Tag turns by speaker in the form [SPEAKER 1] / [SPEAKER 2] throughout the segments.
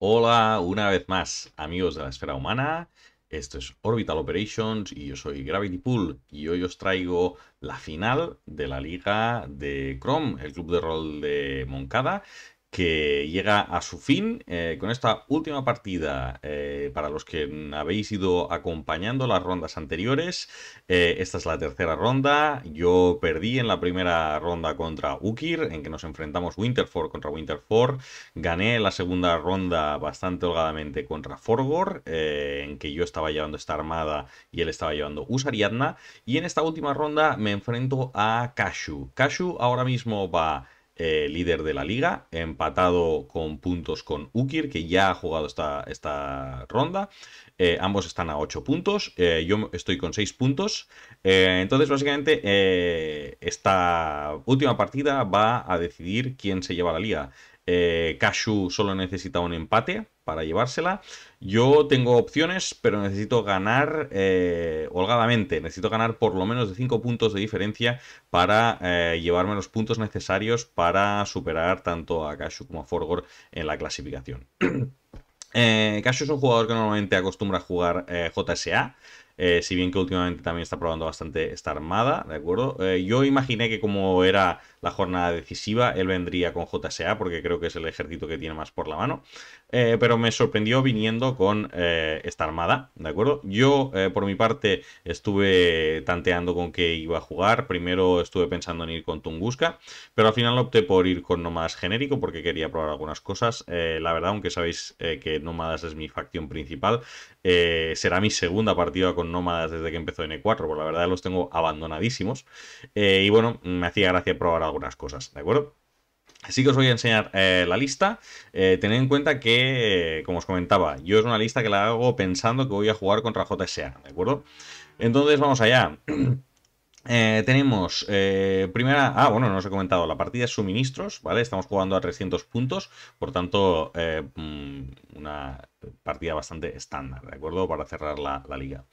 [SPEAKER 1] Hola una vez más amigos de la esfera humana, esto es Orbital Operations y yo soy Gravity Pool y hoy os traigo la final de la liga de Chrome, el club de rol de Moncada que llega a su fin eh, con esta última partida. Eh, para los que habéis ido acompañando las rondas anteriores, eh, esta es la tercera ronda. Yo perdí en la primera ronda contra Ukir, en que nos enfrentamos Winterford contra Winterford. Gané la segunda ronda bastante holgadamente contra Forgor, en que yo estaba llevando esta armada y él estaba llevando Usariadna. Y en esta última ronda me enfrento a Kashu. Kashu ahora mismo va eh, líder de la liga, empatado con puntos con Ukir, que ya ha jugado esta, esta ronda. Eh, ambos están a 8 puntos, eh, yo estoy con 6 puntos. entonces, básicamente, esta última partida va a decidir quién se lleva la liga. Kashu solo necesita un empate para llevársela. Yo tengo opciones, pero necesito ganar eh, holgadamente. Necesito ganar por lo menos de 5 puntos de diferencia para eh, llevarme los puntos necesarios para superar tanto a Kashu como a Forgor en la clasificación. Eh, es un jugador que normalmente acostumbra eh, a jugar JSA, eh, si bien que últimamente también está probando bastante esta armada, ¿de acuerdo? Eh, yo imaginé que como era la jornada decisiva, él vendría con JSA, porque creo que es el ejército que tiene más por la mano, eh, pero me sorprendió viniendo con esta armada, ¿de acuerdo? Yo, por mi parte, estuve tanteando con qué iba a jugar, primero estuve pensando en ir con Tunguska, pero al final opté por ir con Nómadas genérico, porque quería probar algunas cosas, la verdad, aunque sabéis que Nómadas es mi facción principal, eh, será mi segunda partida con nómadas desde que empezó N4, por pues la verdad los tengo abandonadísimos. Eh, y bueno, me hacía gracia probar algunas cosas, ¿de acuerdo? Así que os voy a enseñar eh, la lista. tened en cuenta que, como os comentaba, yo es una lista que la hago pensando que voy a jugar contra JSA, ¿de acuerdo? Entonces vamos allá. Eh, tenemos eh, primera. Ah, bueno, no os he comentado. La partida de suministros, ¿vale? Estamos jugando a 300 puntos. Por tanto, eh, mm, una partida bastante estándar, ¿de acuerdo? Para cerrar la, liga.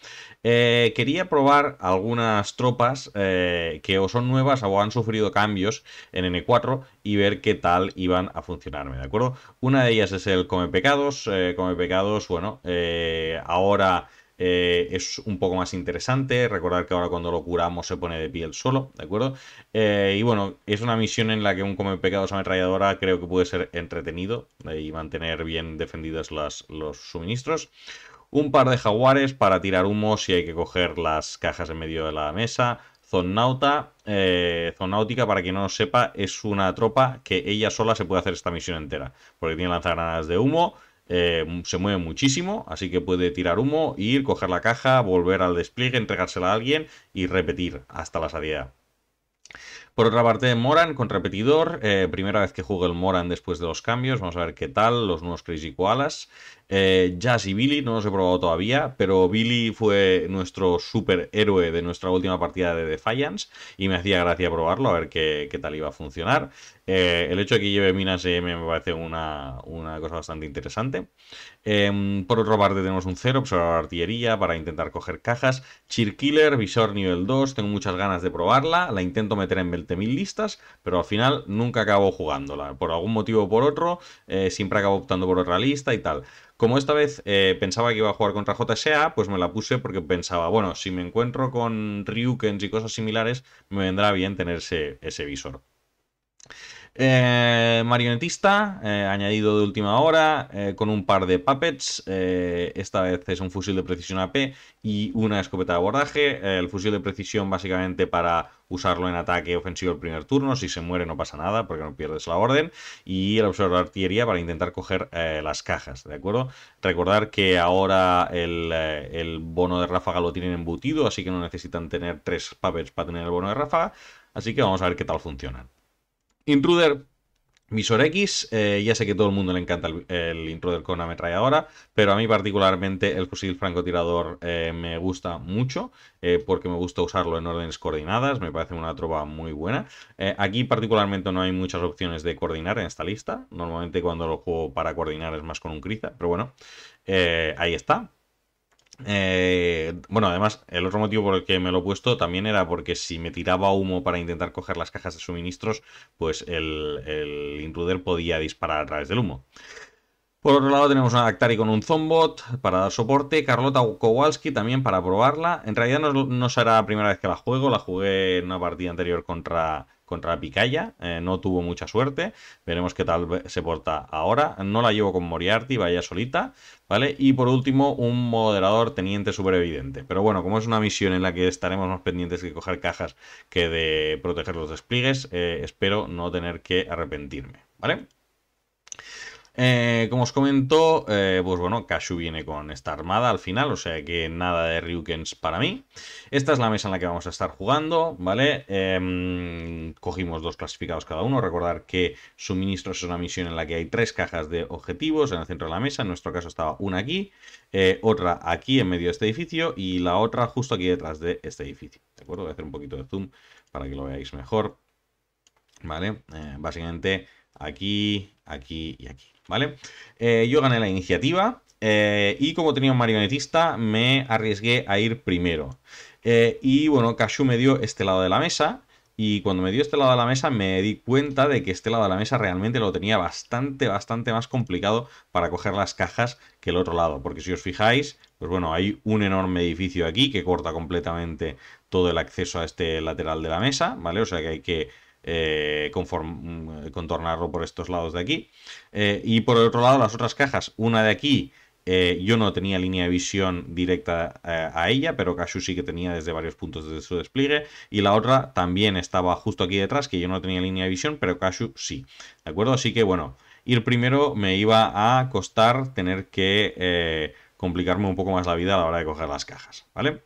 [SPEAKER 1] quería probar algunas tropas que o son nuevas o han sufrido cambios en N4 y ver qué tal iban a funcionarme, ¿de acuerdo? Una de ellas es el Come Pecados. come Pecados, bueno, ahora. Eh, es un poco más interesante. Recordar que ahora cuando lo curamos se pone de piel solo, ¿de acuerdo? Eh, y bueno, es una misión en la que un come pecados ametralladora creo que puede ser entretenido eh, y mantener bien defendidos las, los suministros. Un par de jaguares para tirar humo si hay que coger las cajas en medio de la mesa. Zonauta, Zonáutica, para quien no lo sepa, es una tropa que ella sola se puede hacer esta misión entera, porque tiene lanzagranadas de humo, eh, se mueve muchísimo, así que puede tirar humo, ir, coger la caja, volver al despliegue, entregársela a alguien y repetir hasta la salida. Por otra parte, Moran con repetidor. Eh, primera vez que juega el Moran después de los cambios. Vamos a ver qué tal. Los nuevos Crazy Koalas. Eh, Jazz y Billy, no los he probado todavía, pero Billy fue nuestro superhéroe de nuestra última partida de Defiance y me hacía gracia probarlo, a ver qué, tal iba a funcionar. Eh, el hecho de que lleve minas M me parece una, una cosa bastante interesante. Em, por otro parte tenemos un 0, observador pues artillería para intentar coger cajas. Cheer Killer, visor nivel 2, tengo muchas ganas de probarla. La intento meter en 20.000 listas, pero al final nunca acabo jugándola. Por algún motivo o por otro, eh, siempre acabo optando por otra lista y tal. Como esta vez eh, pensaba que iba a jugar contra JSA, pues me la puse porque pensaba, bueno, si me encuentro con Ryukens y cosas similares, me vendrá bien tener ese visor. Eh, marionetista, eh, añadido de última hora, eh, con un par de puppets. esta vez es un fusil de precisión AP y una escopeta de abordaje. el fusil de precisión básicamente para usarlo en ataque ofensivo el primer turno. Si se muere no pasa nada porque no pierdes la orden. Y el observador de artillería para intentar coger las cajas, ¿de acuerdo? Recordar que ahora el, el, bono de ráfaga lo tienen embutido, así que no necesitan tener tres puppets para tener el bono de ráfaga. Así que vamos a ver qué tal funcionan. Intruder Visor X, eh, ya sé que todo el mundo le encanta el, intruder con ametralladora, pero a mí particularmente el fusil francotirador eh, me gusta mucho eh, porque me gusta usarlo en órdenes coordinadas, me parece una trova muy buena. aquí particularmente no hay muchas opciones de coordinar en esta lista, normalmente cuando lo juego para coordinar es más con un criza, pero bueno, ahí está. Eh, bueno, además, el otro motivo por el que me lo he puesto también era porque si me tiraba humo para intentar coger las cajas de suministros, pues el, intruder podía disparar a través del humo. Por otro lado tenemos una Actari con un Zombot para dar soporte, Carlota Kowalski también para probarla. En realidad no, será la primera vez que la juego, la jugué en una partida anterior contra, contra Picaya, eh, no tuvo mucha suerte, veremos qué tal se porta ahora. No la llevo con Moriarty, vaya solita, ¿vale? Y por último, un moderador teniente evidente. Pero bueno, como es una misión en la que estaremos más pendientes que coger cajas que de proteger los despliegues, eh, espero no tener que arrepentirme, ¿vale? Eh, como os comento, eh, pues bueno, Cashu viene con esta armada al final, o sea que nada de Ryukens para mí. Esta es la mesa en la que vamos a estar jugando, ¿vale? Em, cogimos dos clasificados cada uno. Recordar que suministro es una misión en la que hay tres cajas de objetivos en el centro de la mesa. En nuestro caso estaba una aquí, eh, otra aquí en medio de este edificio y la otra justo aquí detrás de este edificio. ¿De acuerdo? Voy a hacer un poquito de zoom para que lo veáis mejor, ¿vale? básicamente aquí, aquí y aquí. ¿vale? Eh, yo gané la iniciativa eh, y como tenía un marionetista me arriesgué a ir primero. Eh, y bueno, Cashew me dio este lado de la mesa y cuando me dio este lado de la mesa me di cuenta de que este lado de la mesa realmente lo tenía bastante, bastante más complicado para coger las cajas que el otro lado. Porque si os fijáis, pues bueno, hay un enorme edificio aquí que corta completamente todo el acceso a este lateral de la mesa, ¿vale? O sea que hay que eh, mm, contornarlo por estos lados de aquí. Eh, y por el otro lado, las otras cajas, una de aquí, eh, yo no tenía línea de visión directa eh, a ella, pero Cashew sí que tenía desde varios puntos de su despliegue. Y la otra también estaba justo aquí detrás, que yo no tenía línea de visión, pero Cashew sí. ¿De acuerdo? Así que bueno, ir primero me iba a costar tener que complicarme un poco más la vida a la hora de coger las cajas, ¿vale?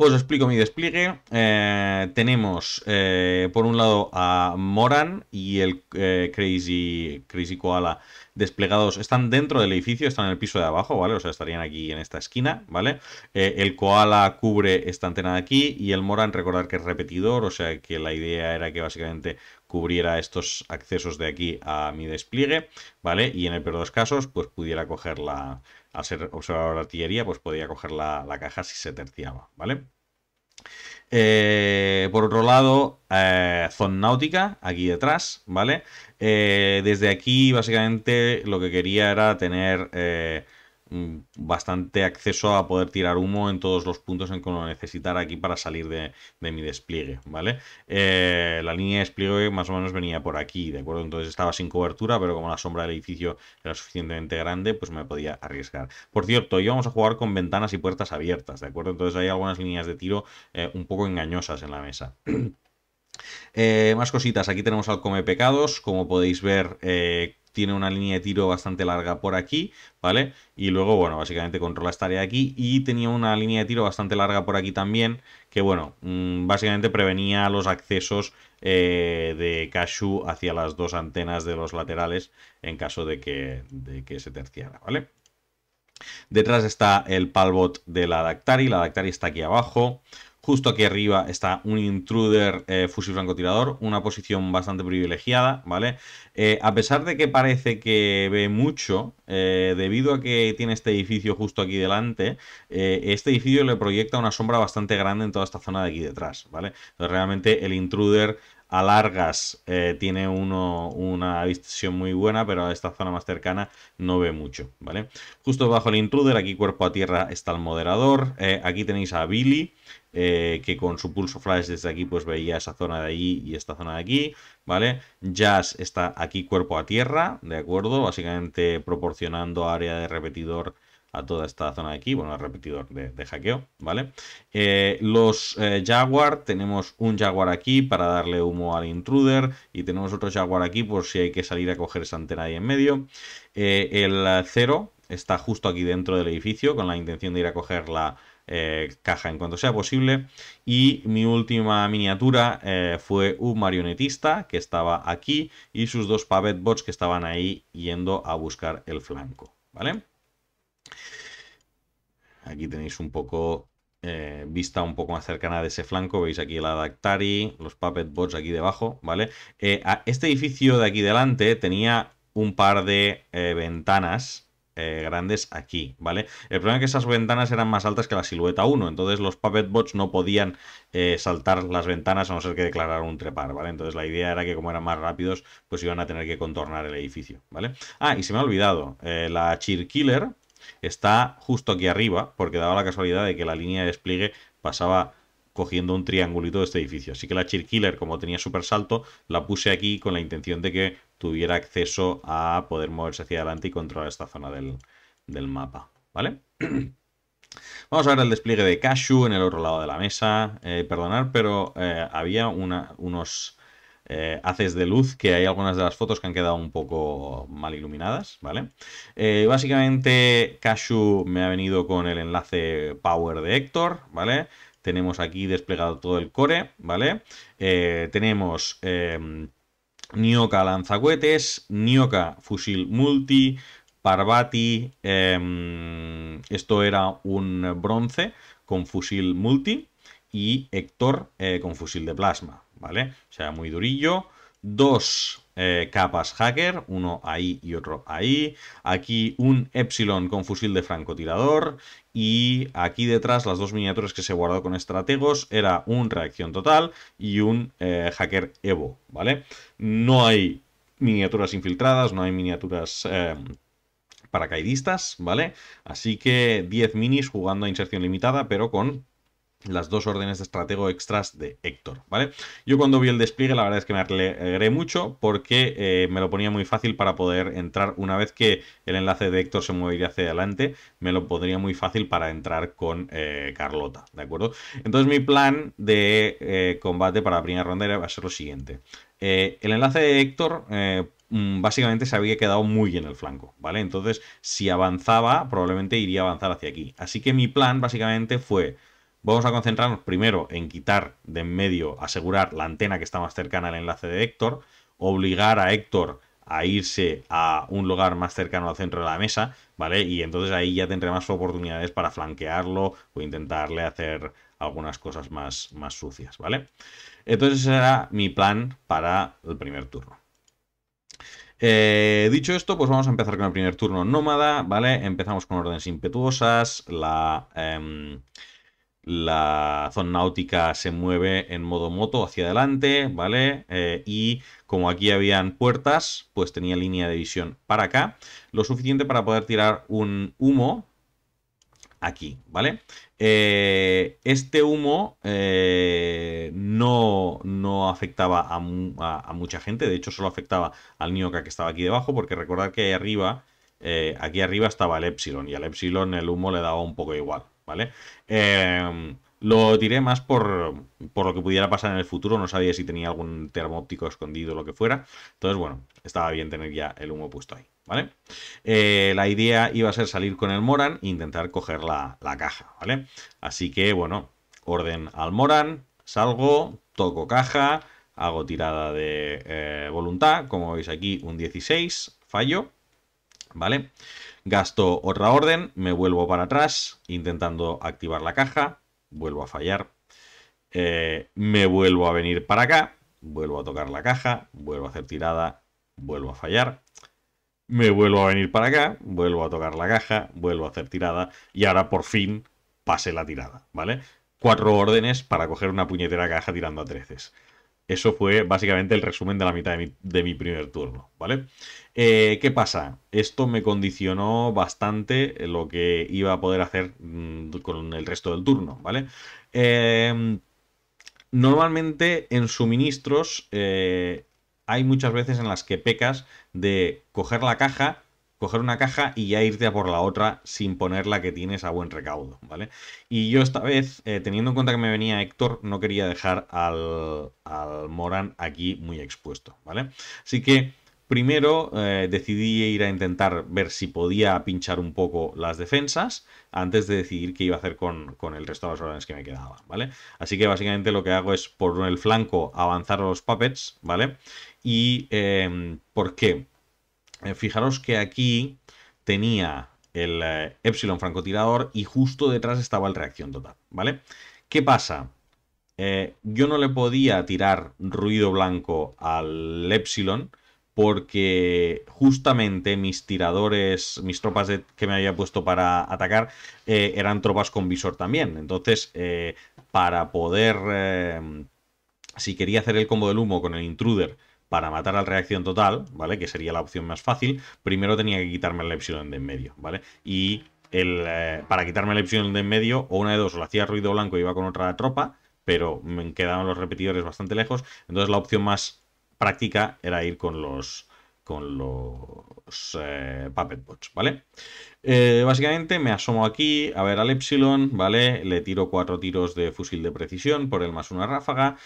[SPEAKER 1] Os explico mi despliegue. Eh, tenemos eh, por un lado a Moran y el eh, Crazy, Crazy Koala desplegados. Están dentro del edificio, están en el piso de abajo, ¿vale? O sea, estarían aquí en esta esquina, ¿vale? el Koala cubre esta antena de aquí y el Moran, recordar que es repetidor, o sea que la idea era que básicamente cubriera estos accesos de aquí a mi despliegue, ¿vale? Y en el peor de los casos, pues pudiera coger la, al ser observador de artillería, pues podía coger la, caja si se terciaba, ¿vale? Eh, por otro lado, eh, zona náutica, aquí detrás, ¿vale? Eh, desde aquí, básicamente, lo que quería era tener eh, Mm, bastante acceso a poder tirar humo en todos los puntos en que lo necesitar aquí para salir de, mi despliegue, ¿vale? Eh, la línea de despliegue más o menos venía por aquí, ¿de acuerdo? Entonces estaba sin cobertura, pero como la sombra del edificio era suficientemente grande, pues me podía arriesgar. Por cierto, vamos a jugar con ventanas y puertas abiertas, ¿de acuerdo? Entonces hay algunas líneas de tiro eh, un poco engañosas en la mesa. Eh, más cositas, aquí tenemos al Come Pecados, como podéis ver tiene una línea de tiro bastante larga por aquí, ¿vale? Y luego, bueno, básicamente controla esta área de aquí y tenía una línea de tiro bastante larga por aquí también, que bueno, mm, básicamente prevenía los accesos eh, de Cashew hacia las dos antenas de los laterales en caso de que, de que se terciara, ¿vale? Detrás está el palbot de la Dactari, la Dactari está aquí abajo. Justo aquí arriba está un intruder eh, fusil francotirador, una posición bastante privilegiada, ¿vale? Eh, a pesar de que parece que ve mucho, eh, debido a que tiene este edificio justo aquí delante, este edificio le proyecta una sombra bastante grande en toda esta zona de aquí detrás, ¿vale? Entonces realmente el intruder a largas eh, tiene uno, una visión muy buena, pero a esta zona más cercana no ve mucho, ¿vale? Justo bajo el intruder, aquí cuerpo a tierra está el moderador, eh, aquí tenéis a Billy, eh, que con su pulso flash desde aquí pues veía esa zona de allí y esta zona de aquí, ¿vale? Jazz está aquí cuerpo a tierra, ¿de acuerdo? Básicamente proporcionando área de repetidor a toda esta zona de aquí, bueno, el repetidor de, hackeo, ¿vale? Eh, los eh, Jaguar, tenemos un Jaguar aquí para darle humo al intruder y tenemos otro Jaguar aquí por si hay que salir a coger esa antena ahí en medio. Eh, el cero está justo aquí dentro del edificio con la intención de ir a coger la, caja en cuanto sea posible. Y mi última miniatura fue un marionetista que estaba aquí y sus dos pavet bots que estaban ahí yendo a buscar el flanco. ¿Vale? Aquí tenéis un poco eh, vista un poco más cercana de ese flanco. Veis aquí la Dactari, los Puppet Bots aquí debajo, ¿vale? Eh, este edificio de aquí delante tenía un par de eh, ventanas grandes aquí, ¿vale? El problema es que esas ventanas eran más altas que la silueta 1, entonces los Puppet Bots no podían saltar las ventanas a no ser que declararan un trepar, ¿vale? Entonces la idea era que como eran más rápidos, pues iban a tener que contornar el edificio, ¿vale? Ah, y se me ha olvidado, la Cheer Killer, Está justo aquí arriba, porque daba la casualidad de que la línea de despliegue pasaba cogiendo un triangulito de este edificio. Así que la Cheer Killer, como tenía super salto, la puse aquí con la intención de que tuviera acceso a poder moverse hacia adelante y controlar esta zona del, mapa. ¿Vale? Vamos a ver el despliegue de Cashew en el otro lado de la mesa. Perdonad, eh, perdonar, pero eh, había unos eh, haces de luz, que hay algunas de las fotos que han quedado un poco mal iluminadas, ¿vale? Eh, básicamente, Cashew me ha venido con el enlace Power de Héctor, ¿vale? Tenemos aquí desplegado todo el core, ¿vale? Eh, tenemos Nioka lanzaguetes, Nioka fusil multi, Parvati, em, esto era un bronce con fusil multi y Héctor con fusil de plasma, ¿vale? O sea, muy durillo. Dos eh, capas hacker, uno ahí y otro ahí. Aquí un Epsilon con fusil de francotirador. Y aquí detrás las dos miniaturas que se guardó con estrategos era un reacción total y un eh, hacker Evo, ¿vale? No hay miniaturas infiltradas, no hay miniaturas... Eh, paracaidistas, ¿vale? Así que 10 minis jugando a inserción limitada, pero con las dos órdenes de estratego extras de Héctor, ¿vale? Yo cuando vi el despliegue la verdad es que me alegré mucho porque eh, me lo ponía muy fácil para poder entrar una vez que el enlace de Héctor se moviera hacia adelante, me lo pondría muy fácil para entrar con eh, Carlota, ¿de acuerdo? Entonces mi plan de eh, combate para la primera ronda va a ser lo siguiente. el enlace de Héctor mm, básicamente se había quedado muy en el flanco, ¿vale? Entonces si avanzaba probablemente iría a avanzar hacia aquí. Así que mi plan básicamente fue Vamos a concentrarnos primero en quitar de en medio, asegurar la antena que está más cercana al enlace de Héctor, obligar a Héctor a irse a un lugar más cercano al centro de la mesa, ¿vale? Y entonces ahí ya tendré más oportunidades para flanquearlo o intentarle hacer algunas cosas más, más sucias, ¿vale? Entonces ese será mi plan para el primer turno. Eh, dicho esto, pues vamos a empezar con el primer turno nómada, ¿vale? Empezamos con órdenes impetuosas, la... Em, la zona náutica se mueve en modo moto hacia adelante, ¿vale? Eh, y como aquí habían puertas, pues tenía línea de visión para acá, lo suficiente para poder tirar un humo aquí, ¿vale? Eh, este humo eh, no, no, afectaba a, mucha gente, de hecho solo afectaba al Nioca que estaba aquí debajo, porque recordad que arriba, aquí arriba estaba el Epsilon, y al Epsilon el humo le daba un poco igual, ¿vale? Em, lo tiré más por, lo que pudiera pasar en el futuro, no sabía si tenía algún termóptico escondido o lo que fuera. Entonces, bueno, estaba bien tener ya el humo puesto ahí, ¿vale? Eh, la idea iba a ser salir con el Moran e intentar coger la, caja, ¿vale? Así que, bueno, orden al Moran, salgo, toco caja, hago tirada de eh, voluntad, como veis aquí, un 16, fallo, ¿vale? Gasto otra orden, me vuelvo para atrás, intentando activar la caja, vuelvo a fallar. Eh, me vuelvo a venir para acá, vuelvo a tocar la caja, vuelvo a hacer tirada, vuelvo a fallar. Me vuelvo a venir para acá, vuelvo a tocar la caja, vuelvo a hacer tirada y ahora por fin pasé la tirada, ¿vale? Cuatro órdenes para coger una puñetera caja tirando a treces. Eso fue básicamente el resumen de la mitad de mi, primer turno, ¿vale? Eh, ¿Qué pasa? Esto me condicionó bastante lo que iba a poder hacer mm, con el resto del turno, ¿vale? Em, normalmente en suministros eh, hay muchas veces en las que pecas de coger la caja coger una caja y ya irte a por la otra sin poner la que tienes a buen recaudo, ¿vale? Y yo esta vez, eh, teniendo en cuenta que me venía Héctor, no quería dejar al, al Moran aquí muy expuesto, ¿vale? Así que primero eh, decidí ir a intentar ver si podía pinchar un poco las defensas antes de decidir qué iba a hacer con, el resto de los órdenes que me quedaban, ¿vale? Así que básicamente lo que hago es por el flanco avanzar los puppets, ¿vale? Y eh, ¿por qué? Eh, fijaros que aquí tenía el eh, Epsilon francotirador y justo detrás estaba el reacción total, ¿vale? ¿Qué pasa? Eh, yo no le podía tirar ruido blanco al Epsilon porque justamente mis tiradores, mis tropas que me había puesto para atacar eran tropas con visor también. Entonces, para poder, si quería hacer el combo del humo con el intruder para matar al reacción total, ¿vale? Que sería la opción más fácil, primero tenía que quitarme el epsilon de en medio, ¿vale? Y el, eh, para quitarme el epsilon de en medio, o una de dos, o le hacía ruido blanco y iba con otra tropa, pero me quedaban los repetidores bastante lejos, entonces la opción más práctica era ir con los con los eh, Puppet Bots, ¿vale? Eh, básicamente me asomo aquí a ver al Epsilon, ¿vale? Le tiro cuatro tiros de fusil de precisión por el más una ráfaga,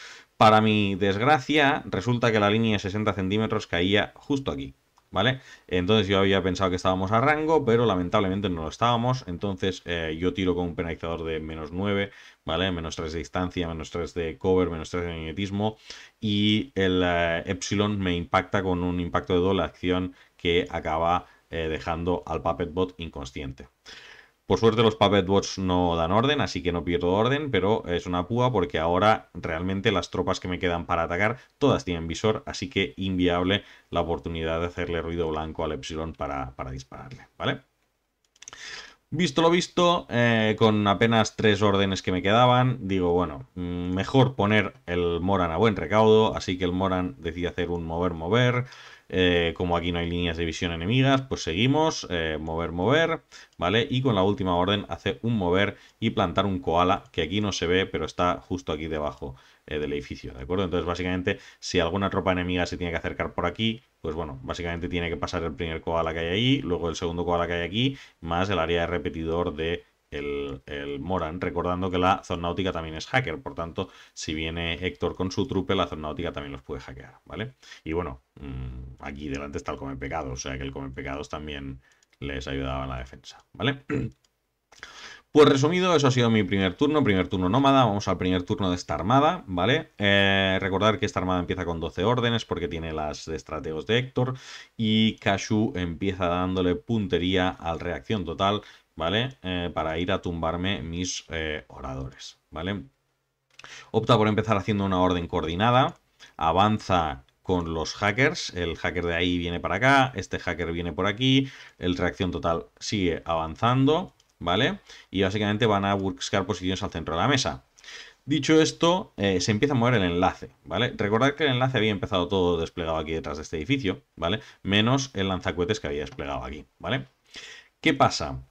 [SPEAKER 1] para mi desgracia, resulta que la línea de 60 centímetros caía justo aquí, ¿vale? Entonces yo había pensado que estábamos a rango, pero lamentablemente no lo estábamos, entonces eh, yo tiro con un penalizador de menos 9, ¿vale? Menos 3 de distancia, menos 3 de cover, menos 3 de magnetismo, y el eh, Epsilon me impacta con un impacto de doble acción que acaba eh, dejando al puppet bot inconsciente. Por suerte los Puppet Bots no dan orden, así que no pierdo orden, pero es una púa porque ahora realmente las tropas que me quedan para atacar todas tienen visor, así que inviable la oportunidad de hacerle ruido blanco al Epsilon para, para dispararle, ¿vale? Visto lo visto, eh, con apenas tres órdenes que me quedaban, digo, bueno, mm, mejor poner el Moran a buen recaudo, así que el Moran decide hacer un mover-mover, eh, como aquí no hay líneas de visión enemigas, pues seguimos, eh, mover, mover, ¿vale? Y con la última orden hace un mover y plantar un koala, que aquí no se ve, pero está justo aquí debajo. Eh, del edificio, ¿de acuerdo? Entonces, básicamente, si alguna tropa enemiga se tiene que acercar por aquí, pues bueno, básicamente tiene que pasar el primer koala que hay ahí, luego el segundo koala que hay aquí, más el área de repetidor de el, Moran, recordando que la zona náutica también es hacker, por tanto, si viene Héctor con su trupe, la zona náutica también los puede hackear, ¿vale? Y bueno, mm, aquí delante está el come pecados, o sea que el come pecados también les ayudaba en la defensa, ¿vale? Pues resumido, eso ha sido mi primer turno, primer turno nómada, vamos al primer turno de esta armada, ¿vale? Eh, recordar que esta armada empieza con 12 órdenes porque tiene las de estrategos de Héctor y Kashu empieza dándole puntería al reacción total, ¿vale? Eh, para ir a tumbarme mis eh, oradores, ¿vale? Opta por empezar haciendo una orden coordinada, avanza con los hackers. El hacker de ahí viene para acá, este hacker viene por aquí, el reacción total sigue avanzando, ¿vale? Y básicamente van a buscar posiciones al centro de la mesa. Dicho esto, eh, se empieza a mover el enlace, ¿vale? Recordad que el enlace había empezado todo desplegado aquí detrás de este edificio, ¿vale? Menos el lanzacuetes que había desplegado aquí, ¿vale? ¿Qué pasa?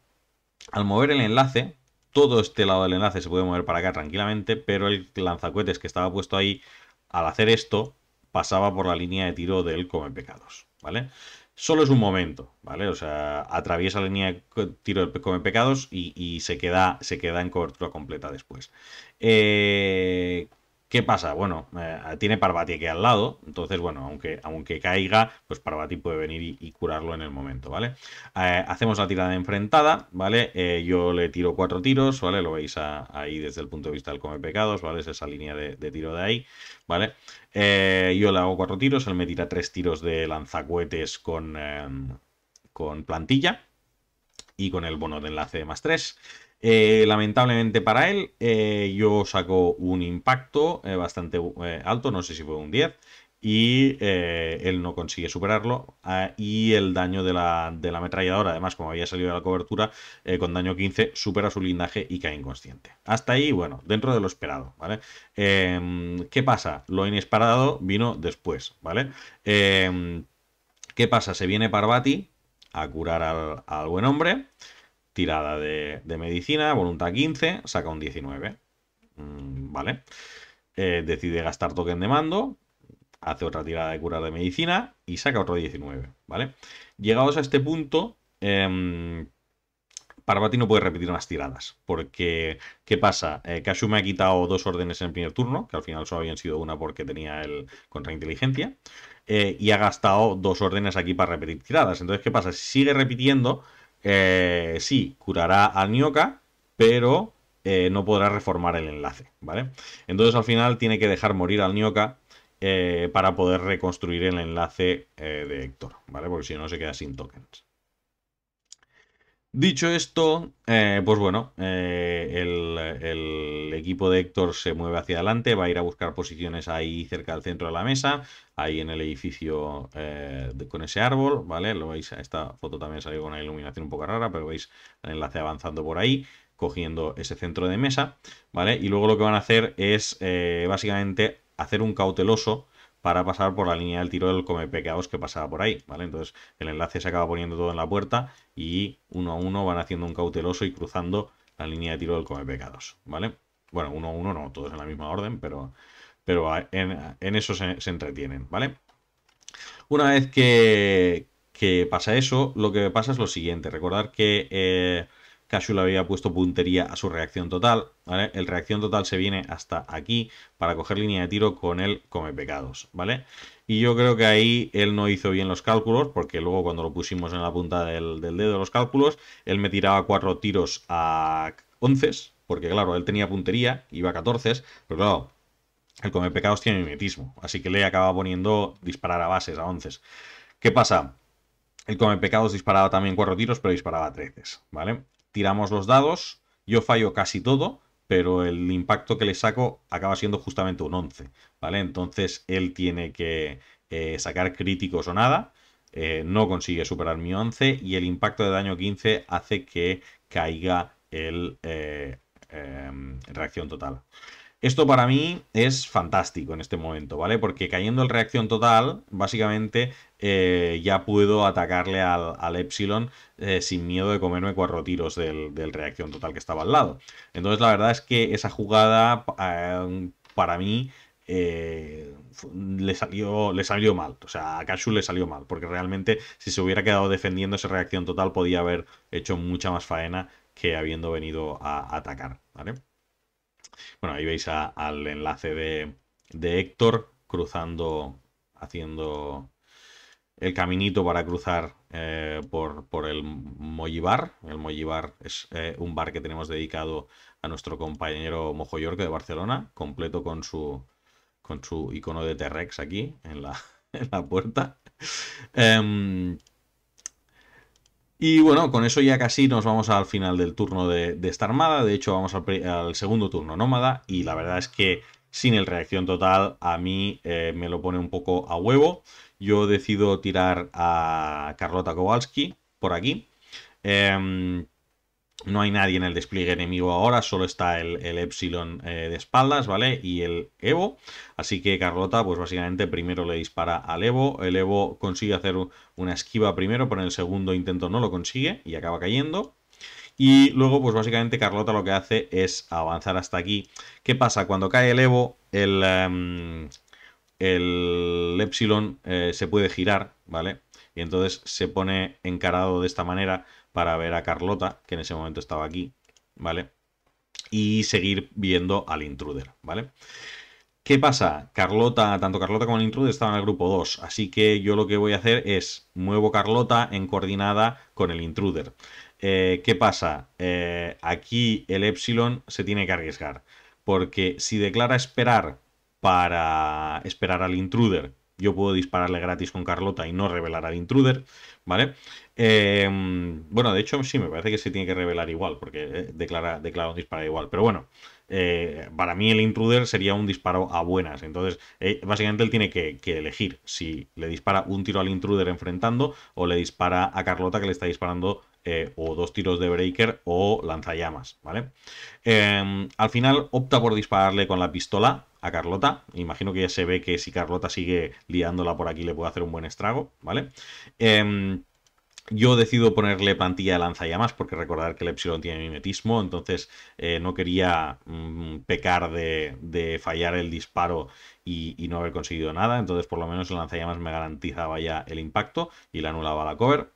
[SPEAKER 1] Al mover el enlace, todo este lado del enlace se puede mover para acá tranquilamente, pero el lanzacuetes que estaba puesto ahí, al hacer esto, pasaba por la línea de tiro del come pecados, ¿vale? solo es un momento, ¿vale? O sea, atraviesa la línea de tiro de come pecados y, se, queda, se, queda, en cobertura completa después. Eh, ¿Qué pasa? Bueno, eh, tiene Parvati aquí al lado, entonces, bueno, aunque, aunque caiga, pues Parvati puede venir y, curarlo en el momento, ¿vale? Eh, hacemos la tirada enfrentada, ¿vale? Eh, yo le tiro cuatro tiros, ¿vale? Lo veis ahí desde el punto de vista del come pecados, ¿vale? Es esa línea de, tiro de ahí, ¿vale? yo le hago cuatro tiros, él me tira tres tiros de lanzacuetes con, con plantilla y con el bono de enlace de más tres. Eh, lamentablemente para él, eh, yo saco un impacto eh, bastante alto, no sé si fue un 10, y él no consigue superarlo. Ah, y el daño de la, de la, ametralladora, además, como había salido de la cobertura, con daño 15, supera su lindaje y cae inconsciente. Hasta ahí, bueno, dentro de lo esperado, ¿vale? Em, ¿Qué pasa? Lo inesperado vino después, ¿vale? Em, ¿Qué pasa? Se viene Parvati a curar al, al buen hombre. Tirada de, medicina, voluntad 15, saca un 19. Mm, vale. Eh, decide gastar token de mando, hace otra tirada de curar de medicina y saca otro 19, ¿vale? Llegados a este punto, eh, Parvati no puede repetir más tiradas, porque ¿qué pasa? Eh, me ha quitado dos órdenes en el primer turno, que al final solo habían sido una porque tenía el contrainteligencia, eh, y ha gastado dos órdenes aquí para repetir tiradas. Entonces, ¿qué pasa? Si sigue repitiendo, eh, sí, curará al Nioka, pero eh, no podrá reformar el enlace, ¿vale? Entonces al final tiene que dejar morir al Nioka eh, para poder reconstruir el enlace de Héctor, ¿vale? Porque si no se queda sin tokens. Dicho esto, eh, pues bueno, eh, el, equipo de Héctor se mueve hacia adelante, va a ir a buscar posiciones ahí cerca del centro de la mesa, ahí en el edificio eh, con ese árbol, ¿vale? Lo veis, esta foto también salió con una iluminación un poco rara, pero veis el enlace avanzando por ahí, cogiendo ese centro de mesa, ¿vale? Y luego lo que van a hacer es básicamente hacer un cauteloso para pasar por la línea del tiro del come pecados que pasaba por ahí, ¿vale? Entonces el enlace se acaba poniendo todo en la puerta y uno a uno van haciendo un cauteloso y cruzando la línea de tiro del come pecados, ¿vale? Bueno, uno a uno no, todos en la misma orden, pero, pero en, en eso se, entretienen, ¿vale? Una vez que, que, pasa eso, lo que pasa es lo siguiente, recordar que... Eh, Cashew le había puesto puntería a su reacción total. El reacción total se viene hasta aquí para coger línea de tiro con el come pecados. ¿vale? Y yo creo que ahí él no hizo bien los cálculos, porque luego cuando lo pusimos en la punta del, dedo de los cálculos, él me tiraba cuatro tiros a 11, porque claro, él tenía puntería, iba a 14, pero claro, el come pecados tiene mimetismo, así que le acaba poniendo disparar a bases, a 11. ¿Qué pasa? El come pecados disparaba también cuatro tiros, pero disparaba 13, ¿vale? tiramos los dados, yo fallo casi todo, pero el impacto que le saco acaba siendo justamente un 11, ¿vale? Entonces él tiene que eh, sacar críticos o nada, eh, no consigue superar mi 11 y el impacto de daño 15 hace que caiga el eh, em, reacción total. Esto para mí es fantástico en este momento, ¿vale? Porque cayendo el reacción total, básicamente eh, ya puedo atacarle al, Epsilon eh, sin miedo de comerme cuatro tiros del, reacción total que estaba al lado. Entonces la verdad es que esa jugada eh, para mí le, salió, le salió mal. O sea, a Cashu le salió mal, porque realmente si se hubiera quedado defendiendo esa reacción total podía haber hecho mucha más faena que habiendo venido a atacar. ¿vale? Bueno, ahí veis al enlace de, de Héctor cruzando, haciendo el caminito para cruzar eh, por, por, el Mollibar. El Mollibar es eh, un bar que tenemos dedicado a nuestro compañero Mojo York de Barcelona, completo con su, con su icono de T-Rex aquí en la, la puerta. Em, y bueno, con eso ya casi nos vamos al final del turno de, esta armada. De hecho, vamos al, segundo turno nómada. Y la verdad es que sin el reacción total, a mí eh, me lo pone un poco a huevo. Yo decido tirar a Carlota Kowalski por aquí. Em, no hay nadie en el despliegue enemigo ahora, solo está el, el Epsilon eh, de espaldas, ¿vale? Y el Evo. Así que Carlota, pues básicamente primero le dispara al Evo. El Evo consigue hacer una esquiva primero, pero en el segundo intento no lo consigue y acaba cayendo. Y luego, pues básicamente Carlota lo que hace es avanzar hasta aquí. ¿Qué pasa? Cuando cae el Evo, el, em, el Epsilon eh, se puede girar, ¿vale? Y entonces se pone encarado de esta manera para ver a Carlota, que en ese momento estaba aquí, ¿vale? Y seguir viendo al intruder, ¿vale? ¿Qué pasa? Carlota, tanto Carlota como el intruder estaban en el grupo 2, así que yo lo que voy a hacer es muevo Carlota en coordinada con el intruder. Eh, ¿Qué pasa? Eh, aquí el Epsilon se tiene que arriesgar, porque si declara esperar para esperar al intruder, yo puedo dispararle gratis con Carlota y no revelar al intruder, ¿vale? Em, bueno, de hecho, sí, me parece que se tiene que revelar igual, porque eh, declara, declara un disparo igual. Pero bueno, eh, para mí el intruder sería un disparo a buenas. Entonces, eh, básicamente él tiene que, elegir si le dispara un tiro al intruder enfrentando o le dispara a Carlota que le está disparando o dos tiros de breaker o lanzallamas, ¿vale? Em, al final opta por dispararle con la pistola a Carlota. Imagino que ya se ve que si Carlota sigue liándola por aquí le puede hacer un buen estrago, ¿vale? Em, yo decido ponerle plantilla de lanzallamas porque recordar que el Epsilon tiene mimetismo, entonces eh, no quería mm, pecar de, fallar el disparo y, y, no haber conseguido nada, entonces por lo menos el lanzallamas me garantizaba ya el impacto y le anulaba la cover.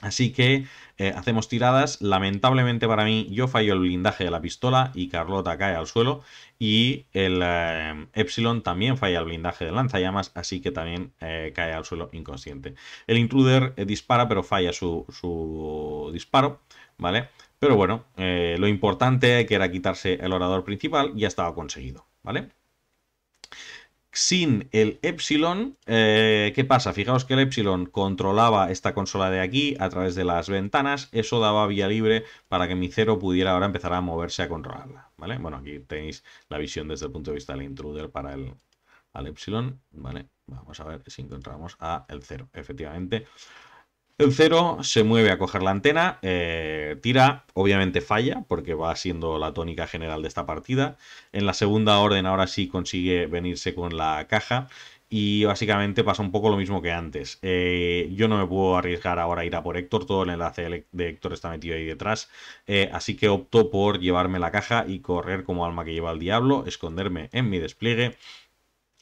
[SPEAKER 1] Así que eh, hacemos tiradas. Lamentablemente para mí, yo fallo el blindaje de la pistola y Carlota cae al suelo. Y el eh, Epsilon también falla el blindaje del lanzallamas, así que también eh, cae al suelo inconsciente. El intruder dispara, pero falla su, su disparo, ¿vale? Pero bueno, lo importante que era quitarse el orador principal ya estaba conseguido, ¿vale? sin el Epsilon, eh, ¿qué pasa? Fijaos que el Epsilon controlaba esta consola de aquí a través de las ventanas, eso daba vía libre para que mi cero pudiera ahora empezar a moverse a controlarla, ¿vale? Bueno, aquí tenéis la visión desde el punto de vista del intruder para el Epsilon, ¿vale? Vamos a ver si encontramos a el cero, efectivamente. El Cero se mueve a coger la antena, eh, tira, obviamente falla, porque va siendo la tónica general de esta partida. En la segunda orden ahora sí consigue venirse con la caja y básicamente pasa un poco lo mismo que antes. Eh, yo no me puedo arriesgar ahora a ir a por Héctor, todo el enlace de Héctor está metido ahí detrás, eh, así que opto por llevarme la caja y correr como alma que lleva el diablo, esconderme en mi despliegue,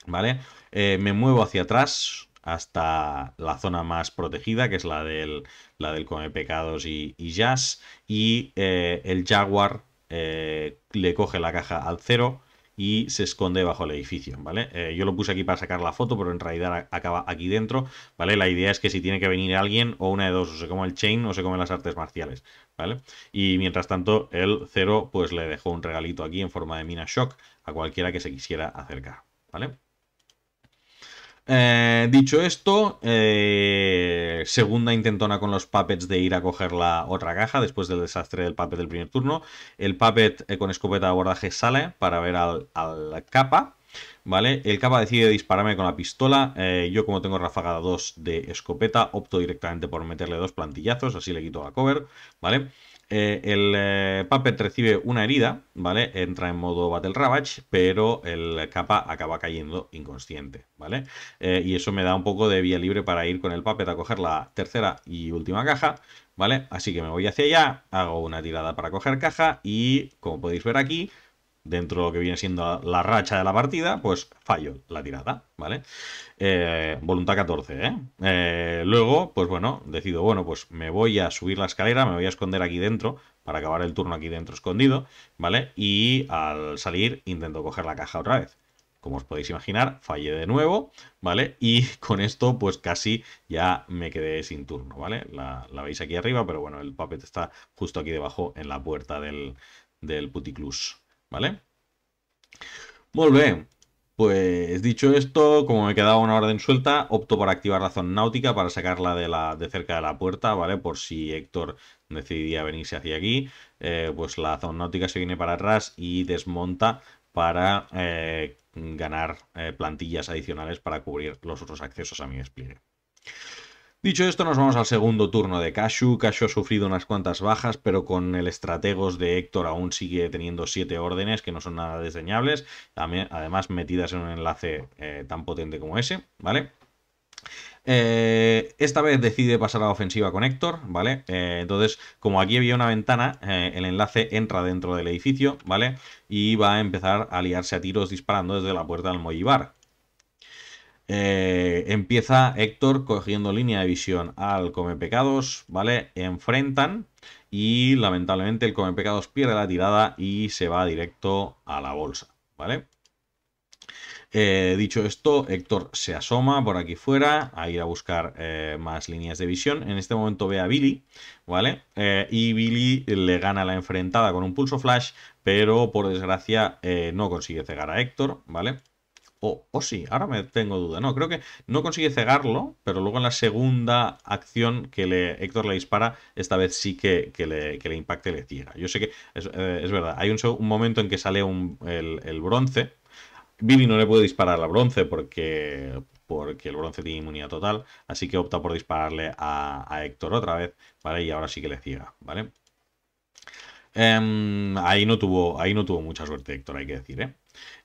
[SPEAKER 1] ¿vale? me muevo hacia atrás, hasta la zona más protegida, que es la del, la del Come Pecados y, Jazz. Y eh, el Jaguar eh, le coge la caja al cero y se esconde bajo el edificio, ¿vale? Eh, yo lo puse aquí para sacar la foto, pero en realidad acaba aquí dentro, ¿vale? La idea es que si tiene que venir alguien, o una de dos, o se come el chain o se come las artes marciales, ¿vale? Y mientras tanto, el cero pues le dejó un regalito aquí en forma de mina shock a cualquiera que se quisiera acercar, ¿vale? Eh, dicho esto, eh, segunda intentona con los puppets de ir a coger la otra caja después del desastre del puppet del primer turno. El puppet eh, con escopeta de abordaje sale para ver al, al capa. ¿Vale? El capa decide dispararme con la pistola. yo, como tengo rafagada 2 de escopeta, opto directamente por meterle dos plantillazos, así le quito la cover. ¿Vale? Eh, el eh, Puppet recibe una herida, ¿vale? Entra en modo Battle Ravage, pero el capa acaba cayendo inconsciente, ¿vale? Eh, y eso me da un poco de vía libre para ir con el Puppet a coger la tercera y última caja, ¿vale? Así que me voy hacia allá, hago una tirada para coger caja y, como podéis ver aquí, dentro de lo que viene siendo la racha de la partida, pues fallo la tirada, ¿vale? Eh, voluntad 14, ¿eh? ¿eh? Luego, pues bueno, decido, bueno, pues me voy a subir la escalera, me voy a esconder aquí dentro, para acabar el turno aquí dentro escondido, ¿vale? Y al salir intento coger la caja otra vez. Como os podéis imaginar, fallé de nuevo, ¿vale? Y con esto, pues casi ya me quedé sin turno, ¿vale? La, veis aquí arriba, pero bueno, el papel está justo aquí debajo en la puerta del, del puticlus. ¿vale? Muy pues dicho esto, como me quedaba una orden suelta, opto por activar la zona náutica para sacarla de, la, de cerca de la puerta, ¿vale? Por si Héctor decidía venirse hacia aquí, eh, pues la zona náutica se viene para atrás y desmonta para eh, ganar eh, plantillas adicionales para cubrir los otros accesos a mi despliegue. Dicho esto, nos vamos al segundo turno de Cashu. Cashu ha sufrido unas cuantas bajas, pero con el estrategos de Héctor aún sigue teniendo siete órdenes que no son nada desdeñables. También, además, metidas en un enlace eh, tan potente como ese, ¿vale? Eh, esta vez decide pasar a la ofensiva con Héctor, ¿vale? Eh, entonces, como aquí había una ventana, el enlace entra dentro del edificio, ¿vale? Y va a empezar a liarse a tiros disparando desde la puerta del Mollibar, eh, empieza Héctor cogiendo línea de visión al Come Pecados, ¿vale? Enfrentan y lamentablemente el Come Pecados pierde la tirada y se va directo a la bolsa, ¿vale? Eh, dicho esto, Héctor se asoma por aquí fuera a ir a buscar eh, más líneas de visión. En este momento ve a Billy, ¿vale? y Billy le gana la enfrentada con un pulso flash, pero por desgracia no consigue cegar a Héctor, ¿vale? O, sí, ahora me tengo duda. No, creo que no consigue cegarlo, pero luego en la segunda acción que Héctor le dispara, esta vez sí que, le, impacte le impacte le ciega. Yo sé que es, eh, verdad, hay un, momento en que sale el, bronce. Billy no le puede disparar al bronce porque, porque el bronce tiene inmunidad total, así que opta por dispararle a, Héctor otra vez, ¿vale? Y ahora sí que le ciega, ¿vale? Em, ahí, no tuvo, ahí no tuvo mucha suerte Héctor, hay que decir, ¿eh?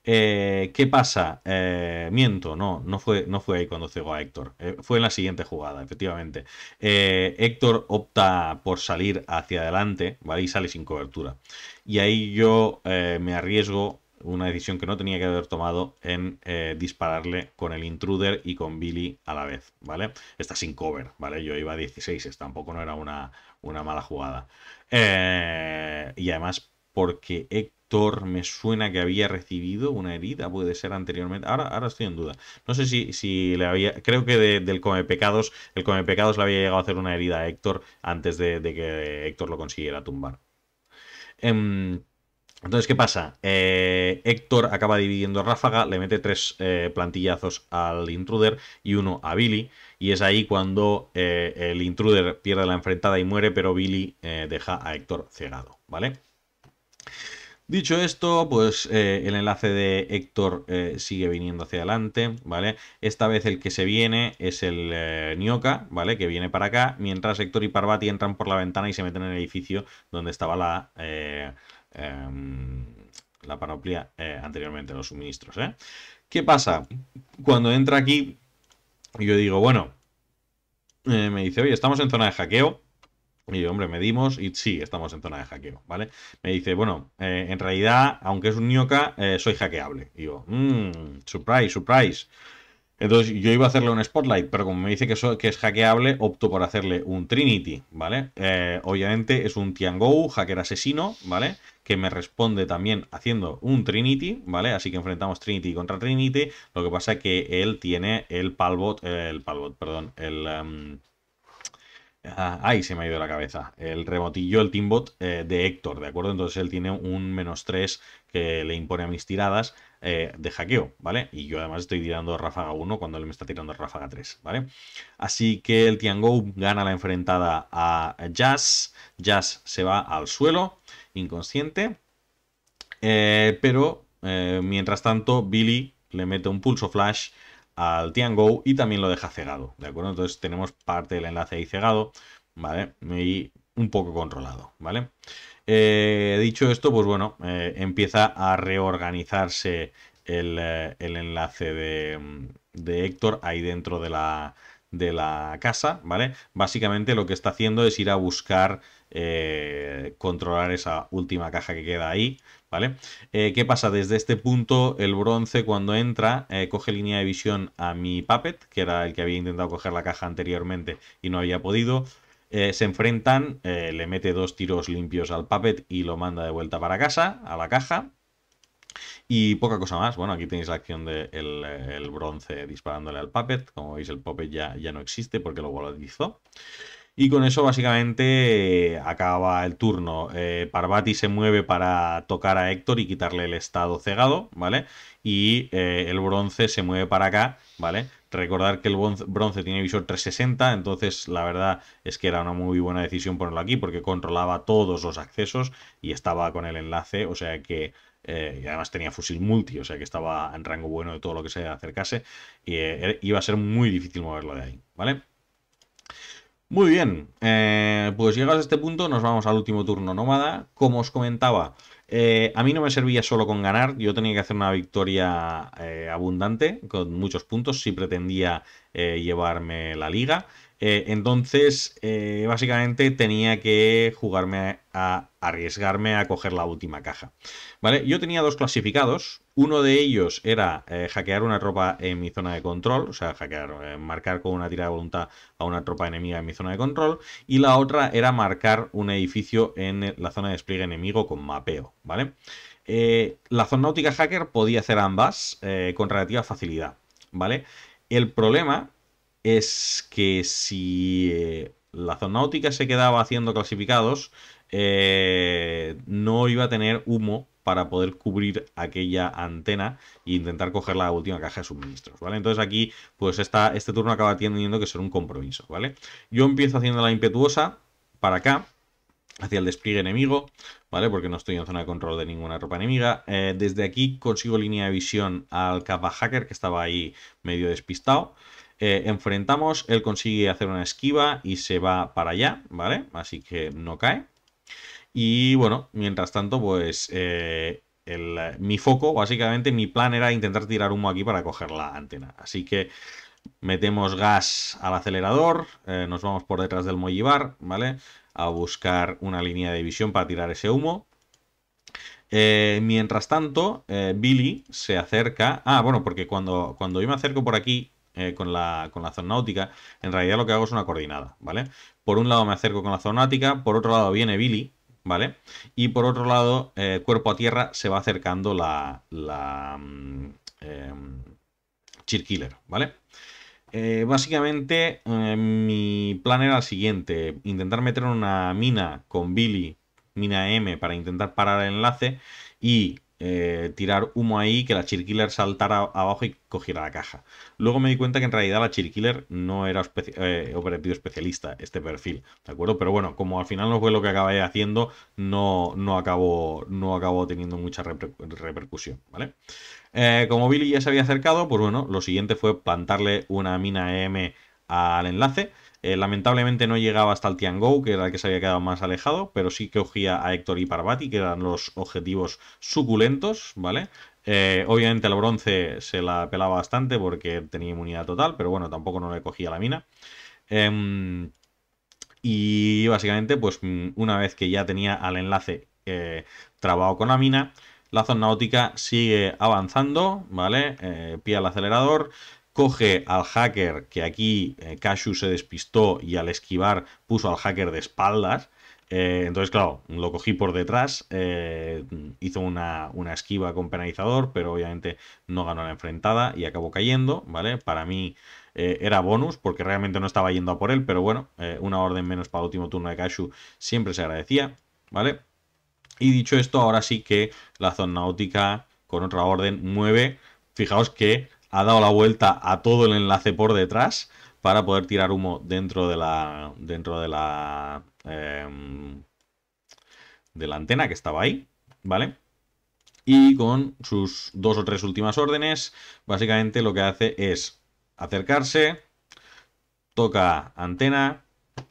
[SPEAKER 1] Eh, ¿Qué pasa? Eh, miento, no, no fue, no fue ahí cuando cegó a Héctor. Eh, fue en la siguiente jugada, efectivamente. Héctor opta por salir hacia adelante, Y sale sin cobertura. Y ahí yo me arriesgo una decisión que no tenía que haber tomado en dispararle con el intruder y con Billy a la vez, ¿vale? Está sin cover, ¿vale? Yo iba a 16, tampoco no era una, una mala jugada. y además porque Héctor Héctor, me suena que había recibido una herida, puede ser anteriormente. Ahora, ahora estoy en duda. No sé si, le había. Creo que del Comepecados, Pecados, el le había llegado a hacer una herida a Héctor antes de, que Héctor lo consiguiera tumbar. Em, entonces, ¿qué pasa? Eh, Héctor acaba dividiendo Ráfaga, le mete tres eh, plantillazos al intruder y uno a Billy. Y es ahí cuando eh, el intruder pierde la enfrentada y muere, pero Billy deja a Héctor cegado, ¿vale? Dicho esto, pues eh, el enlace de Héctor eh, sigue viniendo hacia adelante, ¿vale? Esta vez el que se viene es el eh, Nioka, ¿vale? Que viene para acá, mientras Héctor y Parvati entran por la ventana y se meten en el edificio donde estaba la em, la panoplia anteriormente, los suministros. ¿eh? ¿Qué pasa? Cuando entra aquí, yo digo, bueno, me dice, oye, estamos en zona de hackeo, y hombre, medimos y sí, estamos en zona de hackeo, ¿vale? Me dice, bueno, eh, en realidad, aunque es un ñoca, eh, soy hackeable. digo mmm, surprise, surprise. Entonces yo iba a hacerle un spotlight, pero como me dice que, que es hackeable, opto por hacerle un Trinity, ¿vale? Eh, obviamente es un Tiangou, hacker asesino, ¿vale? Que me responde también haciendo un Trinity, ¿vale? Así que enfrentamos Trinity contra Trinity. Lo que pasa es que él tiene el Palbot, el Palbot, perdón, el... Em, ahí se me ha ido la cabeza. El rebotillo, el teambot eh, de Héctor, ¿de acuerdo? Entonces él tiene un menos 3 que le impone a mis tiradas eh, de hackeo, ¿vale? Y yo además estoy tirando ráfaga 1 cuando él me está tirando ráfaga 3, ¿vale? Así que el Tiangou gana la enfrentada a Jazz. Jazz se va al suelo, inconsciente. Eh, pero mientras tanto, Billy le mete un pulso flash al Tiango y también lo deja cegado, ¿de acuerdo? Entonces tenemos parte del enlace ahí cegado, ¿vale? Y un poco controlado, ¿vale? Eh, dicho esto, pues bueno, eh, empieza a reorganizarse el, eh, enlace de, Héctor ahí dentro de la, de la casa, ¿vale? Básicamente lo que está haciendo es ir a buscar, controlar esa última caja que queda ahí, ¿Vale? Eh, ¿Qué pasa? Desde este punto, el bronce cuando entra, eh, coge línea de visión a mi Puppet, que era el que había intentado coger la caja anteriormente y no había podido. Eh, se enfrentan, le mete dos tiros limpios al Puppet y lo manda de vuelta para casa, a la caja. Y poca cosa más. Bueno, aquí tenéis la acción del de el, bronce disparándole al Puppet. Como veis, el Puppet ya, ya no existe porque lo volatilizó. Y con eso básicamente acaba el turno. Eh, Parvati se mueve para tocar a Héctor y quitarle el estado cegado, ¿vale? Y eh, el bronce se mueve para acá, ¿vale? Recordar que el bronce tiene visor 360, entonces la verdad es que era una muy buena decisión ponerlo aquí porque controlaba todos los accesos y estaba con el enlace, o sea que eh, y además tenía fusil multi, o sea que estaba en rango bueno de todo lo que se acercase, y iba a ser muy difícil moverlo de ahí, ¿vale? Muy bien, eh, pues llegados a este punto nos vamos al último turno nómada. Como os comentaba, eh, a mí no me servía solo con ganar, yo tenía que hacer una victoria eh, abundante, con muchos puntos, si pretendía llevarme la liga. Eh, entonces, eh, básicamente tenía que jugarme a, arriesgarme a coger la última caja. ¿Vale? Yo tenía dos clasificados. Uno de ellos era eh, hackear una tropa en mi zona de control, o sea, hackear, marcar con una tira de voluntad a una tropa enemiga en mi zona de control. Y la otra era marcar un edificio en la zona de despliegue enemigo con mapeo. ¿Vale? la Zona Náutica Hacker podía hacer ambas con relativa facilidad. ¿Vale? El problema es que si eh, la zona zonáutica se quedaba haciendo clasificados, eh, no iba a tener humo para poder cubrir aquella antena e intentar coger la última caja de suministros, ¿vale? Entonces aquí, pues este turno acaba teniendo que ser un compromiso, ¿vale? Yo empiezo haciendo la impetuosa para acá, hacia el despliegue enemigo, ¿vale? Porque no estoy en zona de control de ninguna ropa enemiga. Eh, desde aquí consigo línea de visión al Kappa Hacker, que estaba ahí medio despistado. Eh, enfrentamos, él consigue hacer una esquiva y se va para allá, ¿vale? Así que no cae. Y bueno, mientras tanto, pues eh, el, mi foco, básicamente mi plan era intentar tirar humo aquí para coger la antena. Así que metemos gas al acelerador, eh, nos vamos por detrás del Mollibar, ¿vale? A buscar una línea de visión para tirar ese humo. mientras tanto, Billy se acerca. Ah, bueno, porque cuando, cuando yo me acerco por aquí, eh, con, la, con zona náutica, en realidad lo que hago es una coordinada, ¿vale? Por un lado me acerco con la zona náutica, por otro lado viene Billy, ¿vale? Y por otro lado, eh, cuerpo a tierra se va acercando la, la mm, em, Cheer Killer, ¿vale? Eh, básicamente em, mi plan era el siguiente, intentar meter una mina con Billy, mina M, para intentar parar el enlace y eh, tirar humo ahí, que la killer saltara abajo y cogiera la caja. Luego me di cuenta que en realidad la killer no era operativo eh, especialista, este perfil, ¿de acuerdo? Pero bueno, como al final no fue lo que acabé haciendo, no, no, acabó, no acabó teniendo mucha repercusión, ¿vale? Eh, como Billy ya se había acercado, pues bueno, lo siguiente fue plantarle una mina EM al enlace eh, lamentablemente no llegaba hasta el Tiangou, que era el que se había quedado más alejado, pero sí que cogía a Héctor y Parvati, que eran los objetivos suculentos, ¿vale? Eh, obviamente al bronce se la pelaba bastante porque tenía inmunidad total, pero bueno, tampoco no le cogía la mina. Em, y básicamente, pues mm, una vez que ya tenía al enlace eh, trabado con la mina, la zona náutica sigue avanzando, ¿vale? pía el acelerador, coge al hacker, que aquí eh, Cashu se despistó y al esquivar puso al hacker de espaldas. Eh, entonces, claro, lo cogí por detrás, eh, hizo una, esquiva con penalizador, pero obviamente no ganó la enfrentada y acabó cayendo, ¿vale? Para mí era bonus porque realmente no estaba yendo a por él, pero bueno, una orden menos para el último turno de Cashu siempre se agradecía, ¿vale? Y dicho esto, ahora sí que la zona náutica con otra orden mueve, fijaos que ha dado la vuelta a todo el enlace por detrás para poder tirar humo dentro de la dentro de la em, de la antena que estaba ahí, ¿vale? Y con sus dos o tres últimas órdenes, básicamente lo que hace es acercarse, toca antena,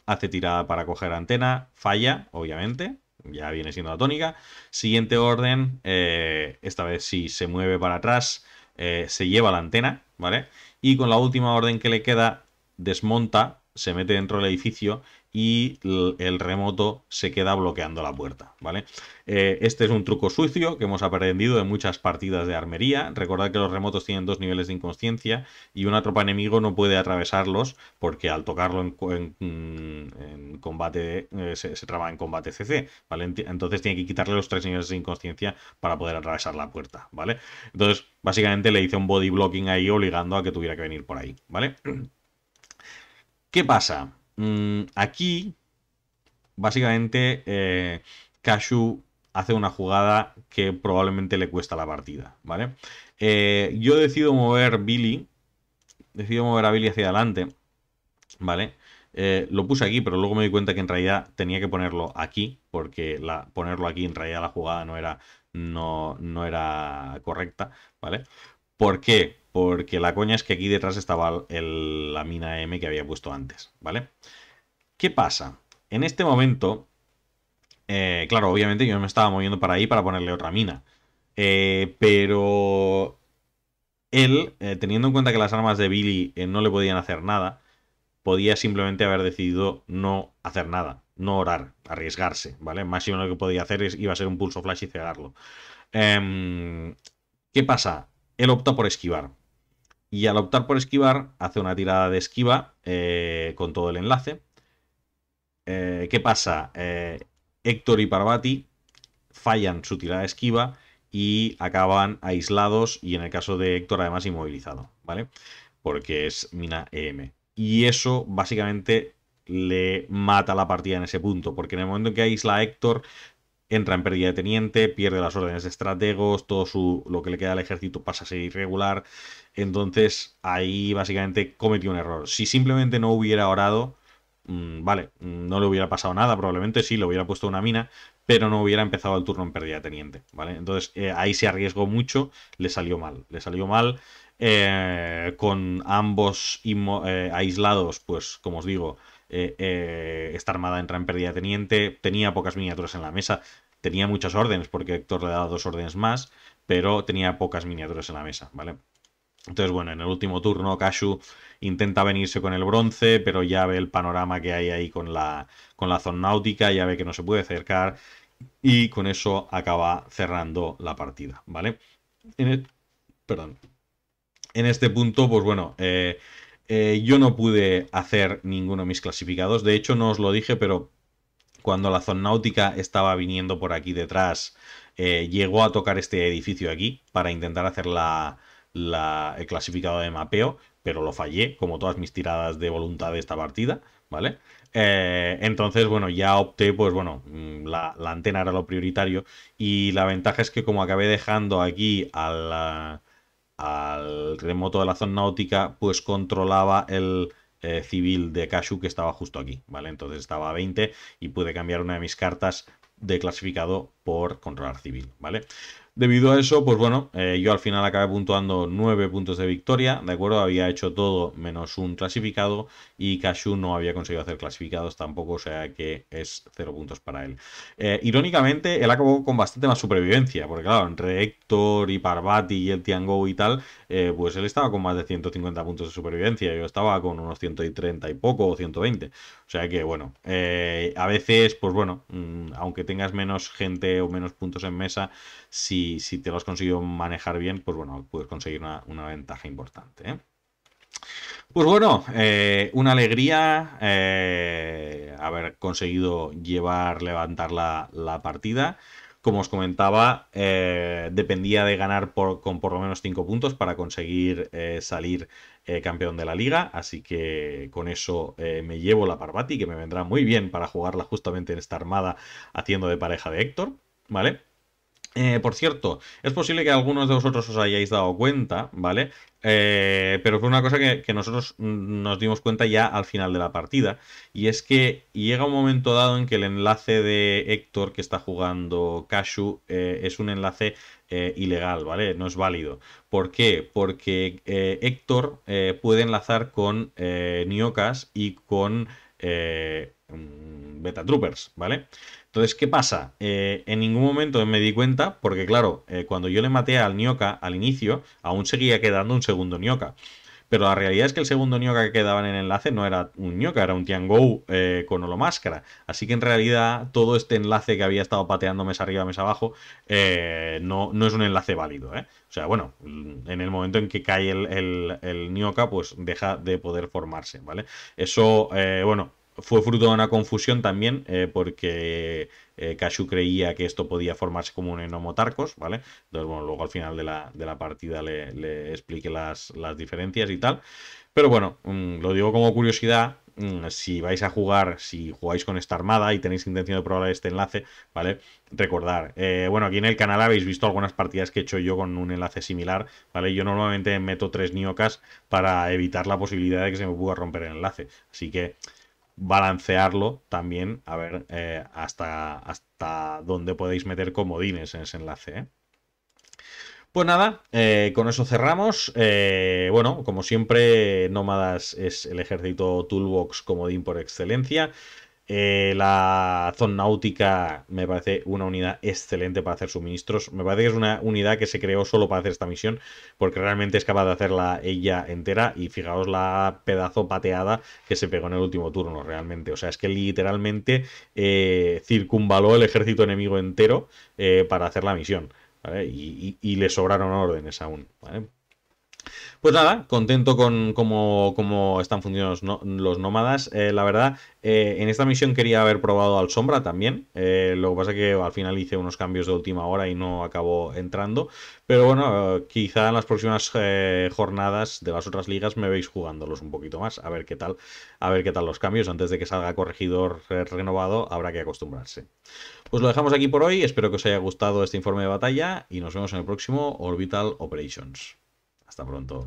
[SPEAKER 1] hace tirada para coger antena, falla, obviamente, ya viene siendo la tónica. Siguiente orden, eh, esta vez sí se mueve para atrás, eh, se lleva la antena, ¿vale? Y con la última orden que le queda, desmonta, se mete dentro del edificio y el remoto se queda bloqueando la puerta, ¿vale? Eh, este es un truco sucio que hemos aprendido en muchas partidas de armería. Recordad que los remotos tienen dos niveles de inconsciencia y una tropa enemigo no puede atravesarlos porque al tocarlo en, mm, combate eh, se, se, en combate CC, ¿vale? Entonces tiene que quitarle los tres niveles de inconsciencia para poder atravesar la puerta, ¿vale? Entonces, básicamente le hice un body blocking ahí obligando a que tuviera que venir por ahí, ¿vale? ¿Qué pasa? Mm, aquí, básicamente, eh, Cashew hace una jugada que probablemente le cuesta la partida, ¿vale? Eh, yo decido mover Billy, decido mover a Billy hacia adelante, ¿vale? Eh, lo puse aquí, pero luego me di cuenta que en realidad tenía que ponerlo aquí, porque ponerlo aquí en realidad la jugada no era, no, no era correcta, ¿vale? ¿Por qué? Porque la coña es que aquí detrás estaba la mina M que había puesto antes, ¿vale? ¿Qué pasa? En este momento, eh, claro, obviamente yo me estaba moviendo para ahí para ponerle otra mina. Eh, pero él, eh, teniendo en cuenta que las armas de Billy no le podían hacer nada, podía simplemente haber decidido no hacer nada, no orar, arriesgarse, ¿vale? Máximo lo que podía hacer es, iba a ser un pulso flash y cegarlo. Em, ¿Qué pasa? él opta por esquivar. Y al optar por esquivar, hace una tirada de esquiva eh, con todo el enlace. Eh, ¿Qué pasa? Eh, Héctor y Parvati fallan su tirada de esquiva y acaban aislados y en el caso de Héctor además inmovilizado, ¿vale? Porque es mina EM. Y eso básicamente le mata la partida en ese punto, porque en el momento en que aísla a Héctor entra en pérdida de teniente, pierde las órdenes de estrategos, todo su, lo que le queda al ejército pasa a ser irregular. Entonces ahí básicamente cometió un error. Si simplemente no hubiera orado, mm, vale, mm, no le hubiera pasado nada, probablemente sí, le hubiera puesto una mina, pero no hubiera empezado el turno en pérdida de teniente, ¿vale? Entonces eh, ahí se arriesgó mucho, le salió mal, le salió mal. Eh, con ambos eh, aislados, pues como os digo, eh, eh, esta armada entra en pérdida teniente, tenía pocas miniaturas en la mesa, tenía muchas órdenes, porque Héctor le ha dado dos órdenes más, pero tenía pocas miniaturas en la mesa, ¿vale? Entonces, bueno, en el último turno, Kashu intenta venirse con el bronce, pero ya ve el panorama que hay ahí con la, con la zona náutica, ya ve que no se puede acercar, y con eso acaba cerrando la partida, ¿vale? En perdón. En este punto, pues bueno, eh, eh, yo no pude hacer ninguno de mis clasificados. De hecho, no os lo dije, pero cuando la zona náutica estaba viniendo por aquí detrás, eh, llegó a tocar este edificio aquí para intentar hacer la, el clasificado de mapeo, pero lo fallé, como todas mis tiradas de voluntad de esta partida, ¿vale? Eh, entonces, bueno, ya opté, pues bueno, mm, la, la, antena era lo prioritario y la ventaja es que como acabé dejando aquí a la al remoto de la zona náutica, pues controlaba el eh, civil de Kashu que estaba justo aquí, ¿vale? Entonces estaba a 20 y pude cambiar una de mis cartas de clasificado por controlar civil, ¿vale? Debido a eso, pues bueno, eh, yo al final acabé puntuando 9 puntos de victoria, ¿de acuerdo? Había hecho todo menos un clasificado y Cashew no había conseguido hacer clasificados tampoco, o sea que es 0 puntos para él. Eh, irónicamente, él acabó con bastante más supervivencia, porque claro, entre Héctor y Parvati y el Tiango y tal, eh, pues él estaba con más de 150 puntos de supervivencia, yo estaba con unos 130 y poco, o 120. O sea que bueno, a veces, pues bueno, mm, aunque tengas menos gente o menos puntos en mesa, si, te lo has conseguido manejar bien, pues bueno, puedes conseguir una, ventaja importante. ¿eh? Pues bueno, eh, una alegría eh, haber conseguido llevar, levantar la, partida. Como os comentaba, dependía de ganar por, con por lo menos 5 puntos para conseguir salir campeón de la liga. Así que con eso me llevo la Parvati, que me vendrá muy bien para jugarla justamente en esta armada haciendo de pareja de Héctor. ¿Vale? Eh, por cierto, es posible que algunos de vosotros os hayáis dado cuenta, ¿vale? Eh, pero fue una cosa que, nosotros nos dimos cuenta ya al final de la partida. Y es que llega un momento dado en que el enlace de Héctor que está jugando Cashu eh, es un enlace ilegal, ¿vale? No es válido. ¿Por qué? Porque Héctor puede enlazar con Niokas y con mm, Beta Troopers, ¿vale? Entonces, ¿qué pasa? Eh, en ningún momento me di cuenta, porque claro, eh, cuando yo le maté al Nioka al inicio, aún seguía quedando un segundo Nioka. Pero la realidad es que el segundo Nioka que quedaba en el enlace no era un Nioka, era un Tiangou eh, con máscara. Así que en realidad todo este enlace que había estado pateando mes arriba, mes abajo, eh, no, no, es un enlace válido. O sea, bueno, mm, en el momento en que cae el, el, el Nioka, pues deja de poder formarse, ¿vale? Eso, bueno, fue fruto de una confusión también, eh, porque eh, creía que esto podía formarse como un enomotarcos, ¿vale? Entonces, bueno, luego al final de la, partida le, expliqué las, diferencias y tal. Pero bueno, mm, lo digo como curiosidad. Mm, si vais a jugar, si jugáis con esta armada y tenéis intención de probar este enlace, ¿vale? Recordar, eh, bueno, aquí en el canal habéis visto algunas partidas que he hecho yo con un enlace similar, ¿vale? Yo normalmente meto tres niocas para evitar la posibilidad de que se me pueda romper el enlace. Así que, balancearlo también, a ver eh, hasta, hasta dónde podéis meter comodines en ese enlace. ¿eh? Pues nada, eh, con eso cerramos. bueno, como siempre, Nómadas es el ejército Toolbox comodín por excelencia. Eh, la zona náutica me parece una unidad excelente para hacer suministros. Me parece que es una unidad que se creó solo para hacer esta misión, porque realmente es capaz de hacerla ella entera. Y fijaos la pedazo pateada que se pegó en el último turno, realmente. O sea, es que literalmente eh, circunvaló el ejército enemigo entero eh, para hacer la misión. Y, le sobraron órdenes aún. Pues nada, contento con cómo, están funcionando los, nómadas. Eh, la verdad, eh, en esta misión quería haber probado al Sombra también. Eh, lo que pasa es que al final hice unos cambios de última hora y no acabó entrando. Pero bueno, quizá en las próximas jornadas de las otras ligas me veis jugándolos un poquito más. A ver qué tal, a ver qué tal los cambios. Antes de que salga corregidor renovado, habrá que acostumbrarse. Pues lo dejamos aquí por hoy. Espero que os haya gustado este informe de batalla y nos vemos en el próximo Orbital Operations. Hasta pronto.